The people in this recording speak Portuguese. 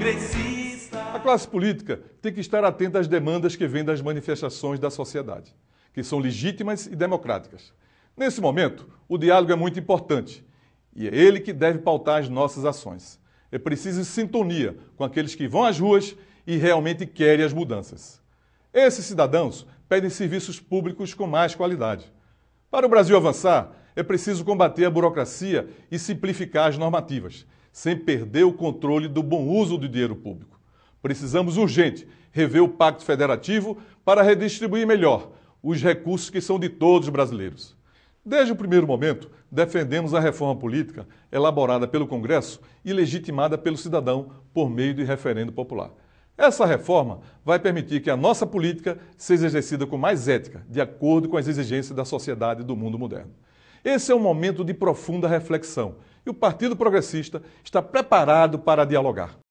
progressista. A classe política tem que estar atenta às demandas que vêm das manifestações da sociedade, que são legítimas e democráticas. Nesse momento, o diálogo é muito importante e é ele que deve pautar as nossas ações. É preciso sintonia com aqueles que vão às ruas e realmente querem as mudanças. Esses cidadãos pedem serviços públicos com mais qualidade. Para o Brasil avançar, é preciso combater a burocracia e simplificar as normativas sem perder o controle do bom uso do dinheiro público. Precisamos urgente rever o Pacto Federativo para redistribuir melhor os recursos que são de todos os brasileiros. Desde o primeiro momento, defendemos a reforma política elaborada pelo Congresso e legitimada pelo cidadão por meio de referendo popular. Essa reforma vai permitir que a nossa política seja exercida com mais ética, de acordo com as exigências da sociedade do mundo moderno. Esse é um momento de profunda reflexão e o Partido Progressista está preparado para dialogar.